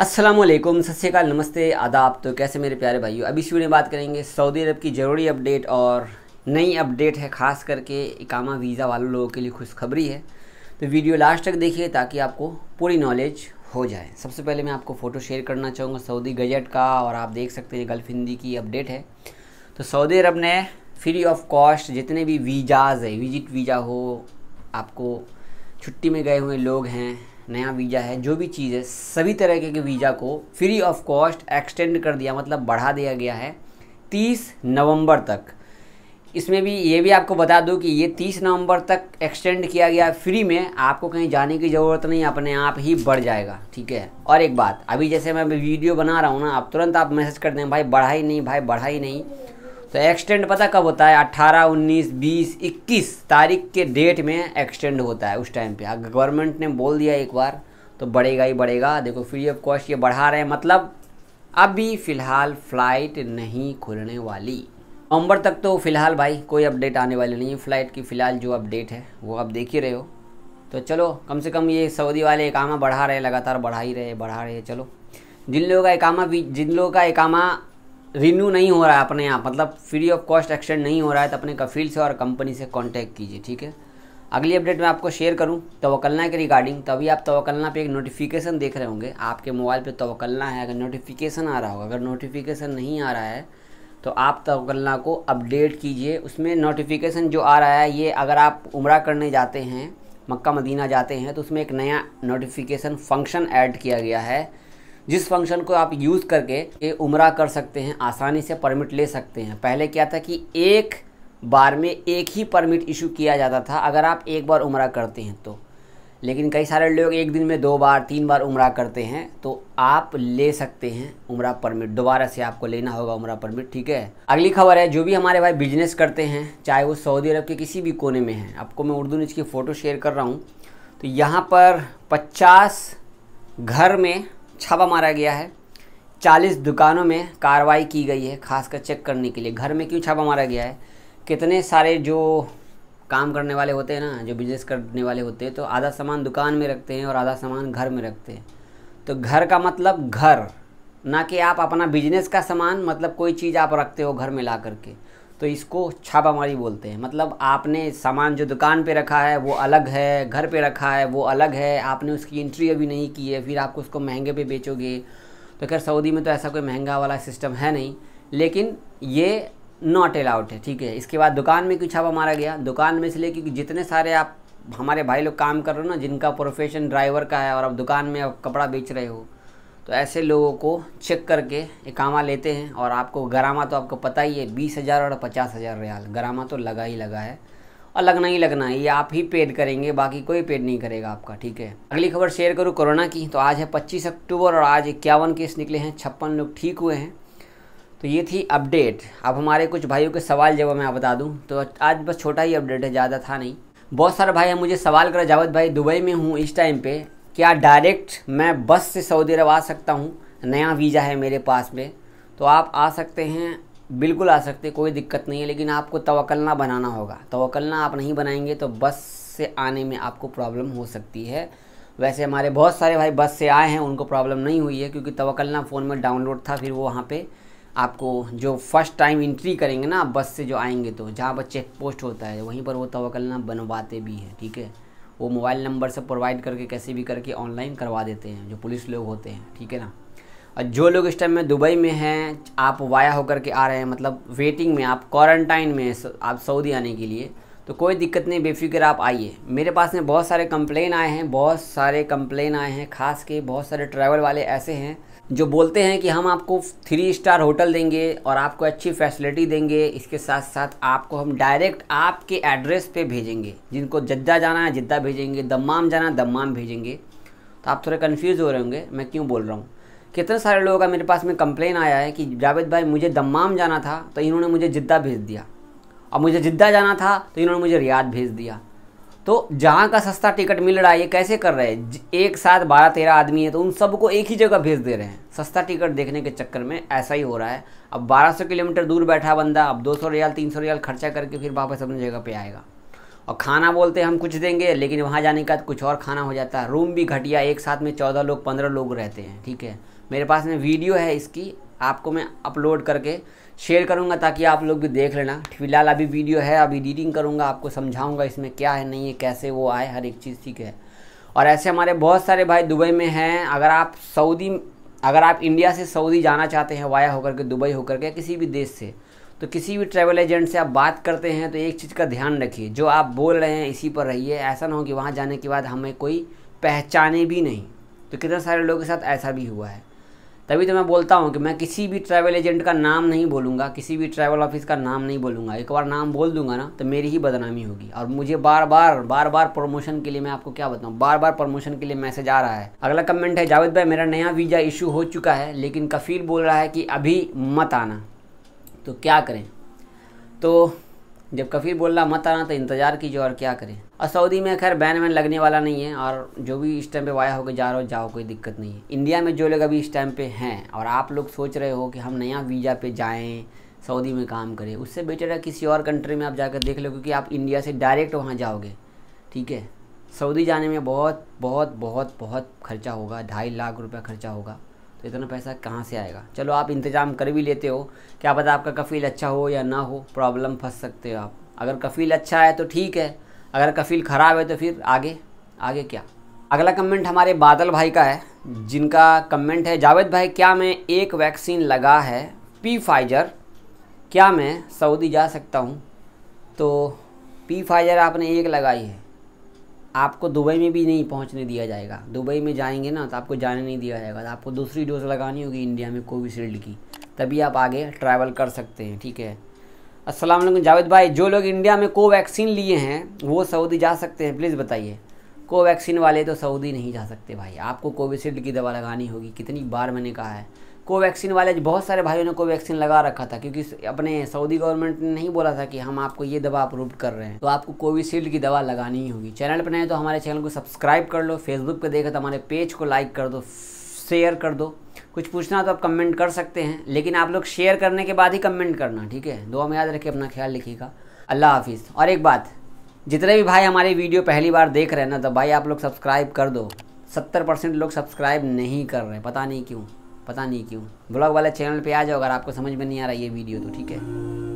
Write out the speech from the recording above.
असलम सत्यकाल नमस्ते आदाब तो कैसे मेरे प्यारे भाइयों अभी इस वीडियो में बात करेंगे सऊदी अरब की ज़रूरी अपडेट और नई अपडेट है ख़ास करके इकामा वीज़ा वालों लोगों के लिए खुशखबरी है तो वीडियो लास्ट तक देखिए ताकि आपको पूरी नॉलेज हो जाए सबसे पहले मैं आपको फ़ोटो शेयर करना चाहूँगा सऊदी गजट का और आप देख सकते हैं गल्फ हिंदी की अपडेट है तो सऊदी अरब ने फ्री ऑफ कॉस्ट जितने भी वीज़ाज़ है विजिट वीज़ा हो आपको छुट्टी में गए हुए लोग हैं नया वीज़ा है जो भी चीज़ है सभी तरह के वीज़ा को फ्री ऑफ कॉस्ट एक्सटेंड कर दिया मतलब बढ़ा दिया गया है तीस नवंबर तक इसमें भी ये भी आपको बता दूं कि ये 30 नवंबर तक एक्सटेंड किया गया फ्री में आपको कहीं जाने की ज़रूरत नहीं अपने आप ही बढ़ जाएगा ठीक है और एक बात अभी जैसे मैं वीडियो बना रहा हूँ ना आप तुरंत आप मैसेज कर दें भाई बढ़ा ही नहीं भाई बढ़ा ही नहीं तो एक्सटेंड पता कब होता है 18, 19, 20, 21 तारीख के डेट में एक्सटेंड होता है उस टाइम पे अगर गवर्नमेंट ने बोल दिया एक बार तो बढ़ेगा ही बढ़ेगा देखो फ्री ऑफ कॉस्ट ये बढ़ा रहे हैं मतलब अभी फ़िलहाल फ़्लाइट नहीं खुलने वाली नवंबर तक तो फ़िलहाल भाई कोई अपडेट आने वाली नहीं है फ़्लाइट की फ़िलहाल जो अपडेट है वो आप देख ही रहे हो तो चलो कम से कम ये सऊदी वाले एकामा बढ़ा रहे लगातार बढ़ा ही रहे बढ़ा रहे चलो जिन लोगों का एकामा भी जिन लोगों का एकामा रिन्यू नहीं हो रहा है अपने यहाँ मतलब फ्री ऑफ कॉस्ट एक्सटेंड नहीं हो रहा है तो अपने कफील से और कंपनी से कॉन्टैक्ट कीजिए ठीक है अगली अपडेट मैं आपको शेयर करूँ तवकलना के रिगार्डिंग तभी आप तवकलना पे एक नोटिफिकेशन देख रहे होंगे आपके मोबाइल पे तवकलना है अगर नोटिफिकेशन आ रहा होगा अगर नोटिफिकेशन नहीं आ रहा है तो आप तवकलना को अपडेट कीजिए उसमें नोटिफिकेशन जो आ रहा है ये अगर आप उम्र करने जाते हैं मक्का मदीना जाते हैं तो उसमें एक नया नोटिफिकेशन फंक्शन ऐड किया गया है जिस फंक्शन को आप यूज़ करके ये उम्र कर सकते हैं आसानी से परमिट ले सकते हैं पहले क्या था कि एक बार में एक ही परमिट इशू किया जाता था अगर आप एक बार उम्र करते हैं तो लेकिन कई सारे लोग एक दिन में दो बार तीन बार उम्र करते हैं तो आप ले सकते हैं उम्र परमिट दोबारा से आपको लेना होगा उम्र परमिट ठीक है अगली खबर है जो भी हमारे भाई बिजनेस करते हैं चाहे वो सऊदी अरब के किसी भी कोने में है आपको मैं उर्दू न्यूज़ की फ़ोटो शेयर कर रहा हूँ तो यहाँ पर पचास घर में छापा मारा गया है चालीस दुकानों में कार्रवाई की गई है खासकर चेक करने के लिए घर में क्यों छापा मारा गया है कितने सारे जो काम करने वाले होते हैं ना जो बिजनेस करने वाले होते हैं तो आधा सामान दुकान में रखते हैं और आधा सामान घर में रखते हैं तो घर का मतलब घर ना कि आप अपना बिजनेस का सामान मतलब कोई चीज़ आप रखते हो घर में ला करके तो इसको छापामारी बोलते हैं मतलब आपने सामान जो दुकान पे रखा है वो अलग है घर पे रखा है वो अलग है आपने उसकी एंट्री अभी नहीं की है फिर आपको उसको महंगे पे बेचोगे तो खैर सऊदी में तो ऐसा कोई महंगा वाला सिस्टम है नहीं लेकिन ये नॉट अलाउड है ठीक है इसके बाद दुकान में क्यों छापा मारा गया दुकान में इसलिए क्योंकि जितने सारे आप हमारे भाई लोग काम कर रहे हो ना जिनका प्रोफेशन ड्राइवर का है और आप दुकान में आप कपड़ा बेच रहे हो तो ऐसे लोगों को चेक करके इकामा लेते हैं और आपको गरामा तो आपको पता ही है बीस हज़ार और पचास हज़ार रियाल गरामा तो लगा ही लगा है और लगना ही लगना है ये आप ही पेड करेंगे बाकी कोई पेड नहीं करेगा आपका ठीक है अगली खबर शेयर करूँ कोरोना की तो आज है पच्चीस अक्टूबर और आज इक्यावन केस निकले हैं छप्पन लोग ठीक हुए हैं तो ये थी अपडेट अब हमारे कुछ भाइयों के सवाल जब मैं बता दूँ तो आज बस छोटा ही अपडेट है ज़्यादा था नहीं बहुत सारे भाई हैं मुझे सवाल करा जावेद भाई दुबई में हूँ इस टाइम पे क्या डायरेक्ट मैं बस से सऊदी अरब आ सकता हूँ नया वीज़ा है मेरे पास में तो आप आ सकते हैं बिल्कुल आ सकते कोई दिक्कत नहीं है लेकिन आपको तवक्लना बनाना होगा तवक्लना आप नहीं बनाएंगे तो बस से आने में आपको प्रॉब्लम हो सकती है वैसे हमारे बहुत सारे भाई बस से आए हैं उनको प्रॉब्लम नहीं हुई है क्योंकि तवक्लना फ़ोन में डाउनलोड था फिर वो वहाँ पर आपको जो फर्स्ट टाइम इंट्री करेंगे ना बस से जो आएंगे तो जहाँ पर चेक पोस्ट होता है वहीं पर वो तवक्लना बनवाते भी हैं ठीक है वो मोबाइल नंबर से प्रोवाइड करके कैसे भी करके ऑनलाइन करवा देते हैं जो पुलिस लोग होते हैं ठीक है ना और जो लोग इस टाइम में दुबई में हैं आप वाया होकर के आ रहे हैं मतलब वेटिंग में आप क्वारंटाइन में आप सऊदी आने के लिए तो कोई दिक्कत नहीं बेफिक्र आप आइए मेरे पास में बहुत सारे कंप्लेन आए हैं बहुत सारे कंप्लेन आए हैं खास के बहुत सारे ट्रैवल वाले ऐसे हैं जो बोलते हैं कि हम आपको थ्री स्टार होटल देंगे और आपको अच्छी फैसिलिटी देंगे इसके साथ साथ आपको हम डायरेक्ट आपके एड्रेस पे भेजेंगे जिनको जद्दा जाना है जद्दा भेजेंगे दम्माम जाना दम्माम भेजेंगे तो आप थोड़े कन्फ्यूज़ हो रहे होंगे मैं क्यों बोल रहा हूँ कितने सारे लोगों का मेरे पास में कंप्लेन आया है कि जावेद भाई मुझे दम्माम जाना था तो इन्होंने मुझे जिद्दा भेज दिया अब मुझे जिद्दा जाना था तो इन्होंने मुझे रियाद भेज दिया तो जहाँ का सस्ता टिकट मिल रहा है ये कैसे कर रहे हैं एक साथ बारह तेरह आदमी है तो उन सबको एक ही जगह भेज दे रहे हैं सस्ता टिकट देखने के चक्कर में ऐसा ही हो रहा है अब 1200 किलोमीटर दूर बैठा बंदा अब 200 रियाल सौ रियाल खर्चा करके फिर वापस अपनी जगह पे आएगा और खाना बोलते हम कुछ देंगे लेकिन वहाँ जाने का कुछ और खाना हो जाता है रूम भी घटिया एक साथ में चौदह लोग पंद्रह लोग रहते हैं ठीक है मेरे पास में वीडियो है इसकी आपको मैं अपलोड करके शेयर करूँगा ताकि आप लोग भी देख लेना फिलहाल अभी वीडियो है अभी एडिटिंग करूँगा आपको समझाऊँगा इसमें क्या है नहीं है कैसे वो आए हर एक चीज़ ठीक है और ऐसे हमारे बहुत सारे भाई दुबई में हैं अगर आप सऊदी अगर आप इंडिया से सऊदी जाना चाहते हैं वाया होकर के दुबई होकर के किसी भी देश से तो किसी भी ट्रैवल एजेंट से आप बात करते हैं तो एक चीज़ का ध्यान रखिए जो आप बोल रहे हैं इसी पर रहिए ऐसा ना हो कि वहाँ जाने के बाद हमें कोई पहचाने भी नहीं तो कितने सारे लोगों के साथ ऐसा भी हुआ है तभी तो मैं बोलता हूँ कि मैं किसी भी ट्रैवल एजेंट का नाम नहीं बोलूँगा किसी भी ट्रैवल ऑफिस का नाम नहीं बोलूँगा एक बार नाम बोल दूंगा ना तो मेरी ही बदनामी होगी और मुझे बार बार बार बार प्रमोशन के लिए मैं आपको क्या बताऊँ बार बार प्रमोशन के लिए मैसेज आ रहा है अगला कमेंट है जावेद भाई मेरा नया वीज़ा इशू हो चुका है लेकिन कफील बोल रहा है कि अभी मत आना तो क्या करें तो जब कफील बोल रहा मत आना तो इंतज़ार कीजिए और क्या करें और सऊदी में खैर बैन वैन लगने वाला नहीं है और जो भी इस टाइम पे वाया होकर जा रहे हो जाओ कोई दिक्कत नहीं है इंडिया में जो लोग अभी इस टाइम पे हैं और आप लोग सोच रहे हो कि हम नया वीज़ा पे जाएं सऊदी में काम करें उससे बेटर है किसी और कंट्री में आप जाकर देख लो क्योंकि आप इंडिया से डायरेक्ट वहाँ जाओगे ठीक है सऊदी जाने में बहुत बहुत बहुत बहुत खर्चा होगा ढाई लाख रुपया खर्चा होगा तो इतना पैसा कहाँ से आएगा चलो आप इंतज़ाम कर भी लेते हो क्या पता आपका कफ़ील अच्छा हो या ना हो प्रॉब्लम फंस सकते हो आप अगर कफ़ील अच्छा है तो ठीक है अगर कफील ख़राब है तो फिर आगे आगे क्या अगला कमेंट हमारे बादल भाई का है जिनका कमेंट है जावेद भाई क्या मैं एक वैक्सीन लगा है पी फाइजर क्या मैं सऊदी जा सकता हूँ तो पी फाइजर आपने एक लगाई है आपको दुबई में भी नहीं पहुंचने दिया जाएगा दुबई में जाएंगे ना तो आपको जाने नहीं दिया जाएगा तो आपको दूसरी डोज लगानी होगी इंडिया में कोविशील्ड की तभी आप आगे ट्रैवल कर सकते हैं ठीक है असलम जावेद भाई जो लोग इंडिया में कोवैक्सीन लिए हैं वो सऊदी जा सकते हैं प्लीज़ बताइए कोवैक्सीन वाले तो सऊदी नहीं जा सकते भाई आपको कोविशील्ड की दवा लगानी होगी कितनी बार मैंने कहा है कोवैक्सीन वाले बहुत सारे भाइयों ने कोवैक्सीन लगा रखा था क्योंकि अपने सऊदी गवर्नमेंट ने नहीं बोला था कि हम आपको ये दवा अप्रूव कर रहे हैं तो आपको कोविशील्ड की दवा लगानी ही होगी चैनल पर नए तो हमारे चैनल को सब्सक्राइब कर लो फेसबुक पर देखो तो हमारे पेज को लाइक कर दो शेयर कर दो कुछ पूछना तो आप कमेंट कर सकते हैं लेकिन आप लोग शेयर करने के बाद ही कमेंट करना ठीक है दो हम याद रखें अपना ख्याल लिखिएगा अल्लाह हाफिज़ और एक बात जितने भी भाई हमारी वीडियो पहली बार देख रहे हैं ना तो भाई आप लोग सब्सक्राइब कर दो सत्तर परसेंट लोग सब्सक्राइब नहीं कर रहे पता नहीं क्यों पता नहीं क्यों ब्लॉग वाले चैनल पे आ जाओ अगर आपको समझ में नहीं आ रहा ये वीडियो तो ठीक है